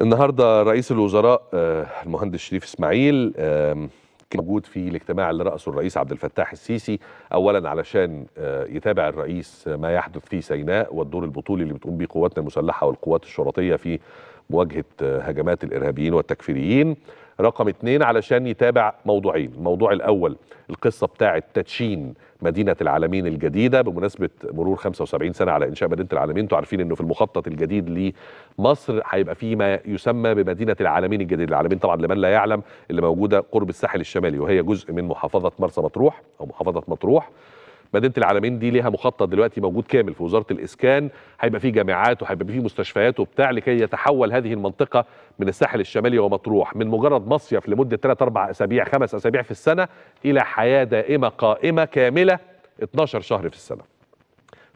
النهارده رئيس الوزراء آه، المهندس شريف اسماعيل كان موجود في الاجتماع اللي رأسه الرئيس عبد الفتاح السيسي أولا علشان آه، يتابع الرئيس ما يحدث في سيناء والدور البطولي اللي بتقوم به قواتنا المسلحة والقوات الشرطية في مواجهة آه، هجمات الإرهابيين والتكفيريين رقم اتنين علشان يتابع موضوعين الموضوع الأول القصة بتاعة تدشين مدينة العالمين الجديدة بمناسبة مرور 75 سنة على إنشاء مدينة العالمين انتوا عارفين أنه في المخطط الجديد لمصر هيبقى فيه ما يسمى بمدينة العالمين الجديدة العالمين طبعا لمن لا يعلم اللي موجودة قرب الساحل الشمالي وهي جزء من محافظة مرسى مطروح أو محافظة مطروح مدينه العالمين دي ليها مخطط دلوقتي موجود كامل في وزاره الاسكان هيبقى فيه جامعات وهيبقى فيه مستشفيات وبتاع لكي يتحول هذه المنطقه من الساحل الشمالي ومطروح من مجرد مصيف لمده 3 4 اسابيع 5 اسابيع في السنه الى حياه دائمه قائمه كامله 12 شهر في السنه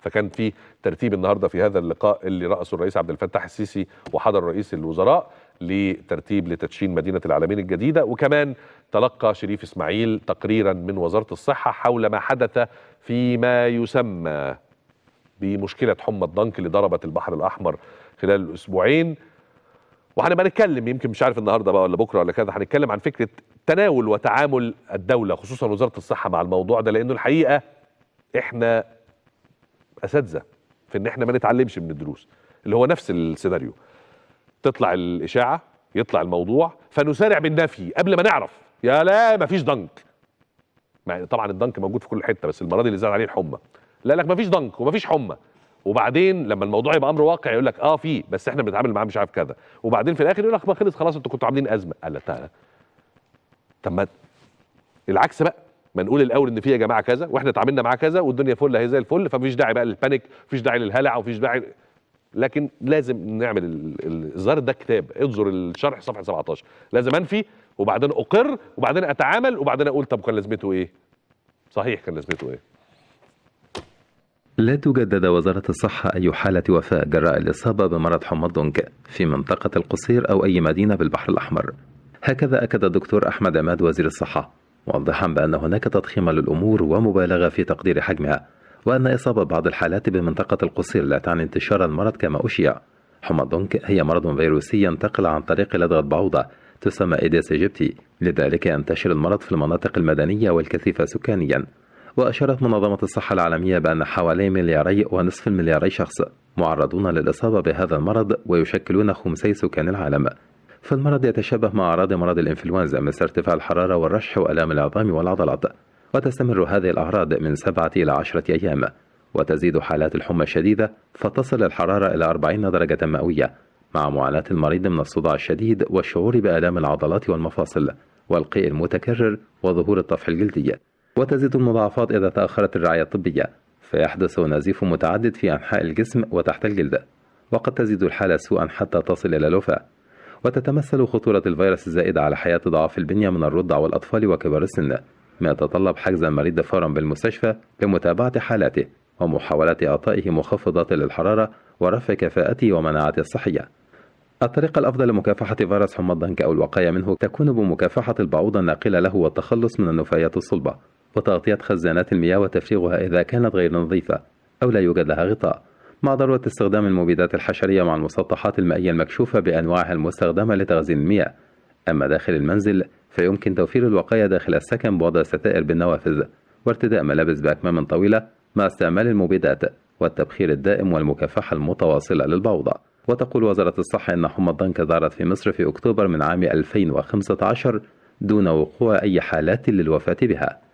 فكان في ترتيب النهارده في هذا اللقاء اللي رأسه الرئيس عبد الفتاح السيسي وحضر رئيس الوزراء لترتيب لتدشين مدينه العالمين الجديده وكمان تلقى شريف إسماعيل تقريرا من وزارة الصحة حول ما حدث فيما يسمى بمشكلة حمى الضنك اللي ضربت البحر الأحمر خلال الأسبوعين وهنبقى نتكلم يمكن مش عارف النهارده بقى ولا بكره ولا كذا هنتكلم عن فكره تناول وتعامل الدوله خصوصا وزاره الصحه مع الموضوع ده لانه الحقيقه احنا اساتذه في ان احنا ما نتعلمش من الدروس اللي هو نفس السيناريو تطلع الاشاعه يطلع الموضوع فنسارع بالنفي قبل ما نعرف يا لا مفيش دنك طبعا الدنك موجود في كل حته بس المره دي اللي زاد عليه الحمى لا لك مفيش دنك ومفيش حمى وبعدين لما الموضوع يبقى امر واقع يقول لك اه في بس احنا بنتعامل معاه مش عارف كذا وبعدين في الاخر يقول لك ما خلص خلاص انتوا كنتوا عاملين ازمه قال لا طيب. طب ما العكس بقى ما نقول الاول ان في يا جماعه كذا واحنا اتعاملنا معاه كذا والدنيا فل هي زي الفل فمفيش داعي بقى للبانيك مفيش داعي للهلع ومفيش داعي لكن لازم نعمل الظاهر ده كتاب انظر الشرح صفحه 17 لازم انفي وبعدين اقر وبعدين اتعامل وبعدين اقول طب كان لازمته ايه صحيح كان لازمته ايه لا تجدد وزارة الصحة أي حالة وفاة جراء الإصابة بمرض حمى الضنك في منطقة القصير أو أي مدينة بالبحر الأحمر هكذا أكد الدكتور أحمد عماد وزير الصحة موضحا بأن هناك تضخيم للأمور ومبالغة في تقدير حجمها وأن إصابة بعض الحالات بمنطقة القصير لا تعني انتشار المرض كما أشيع حمى الضنك هي مرض فيروسي ينتقل عن طريق لدغة بعوضة تسمى إيديس إيجيبتي لذلك ينتشر المرض في المناطق المدنية والكثيفة سكانيا وأشارت منظمة الصحة العالمية بأن حوالي ملياري ونصف الملياري شخص معرضون للإصابة بهذا المرض ويشكلون خمسي سكان العالم فالمرض يتشابه مع أعراض مرض الإنفلونزا مثل ارتفاع الحرارة والرشح وألام العظام والعضلات وتستمر هذه الأعراض من سبعة إلى عشرة أيام وتزيد حالات الحمى الشديدة فتصل الحرارة إلى 40 درجة مئوية مع معاناة المريض من الصداع الشديد والشعور بآلام العضلات والمفاصل والقيء المتكرر وظهور الطفح الجلدي وتزيد المضاعفات إذا تأخرت الرعاية الطبية فيحدث نزيف متعدد في أنحاء الجسم وتحت الجلد وقد تزيد الحالة سوءا حتى تصل إلى الوفاة وتتمثل خطورة الفيروس الزائدة على حياة ضعاف البنية من الرضع والأطفال وكبار السن ما يتطلب حجز المريض فورا بالمستشفى لمتابعة حالاته ومحاولة إعطائه مخفضات للحرارة ورفع كفاءته ومناعته الصحية الطريقة الأفضل لمكافحة فيروس حمى الضنك أو الوقاية منه تكون بمكافحة البعوضه الناقلة له والتخلص من النفايات الصلبة وتغطية خزانات المياه وتفريغها إذا كانت غير نظيفة أو لا يوجد لها غطاء مع ضرورة استخدام المبيدات الحشرية مع المسطحات المائية المكشوفة بأنواعها المستخدمة لتخزين المياه أما داخل المنزل فيمكن توفير الوقاية داخل السكن بوضع ستائر بالنوافذ وارتداء ملابس بأكمام طويلة مع استعمال المبيدات والتبخير الدائم والمكافحة المتواصلة للبوضة وتقول وزارة الصحة إن حمى الضنك ظهرت في مصر في أكتوبر من عام 2015 دون وقوع أي حالات للوفاة بها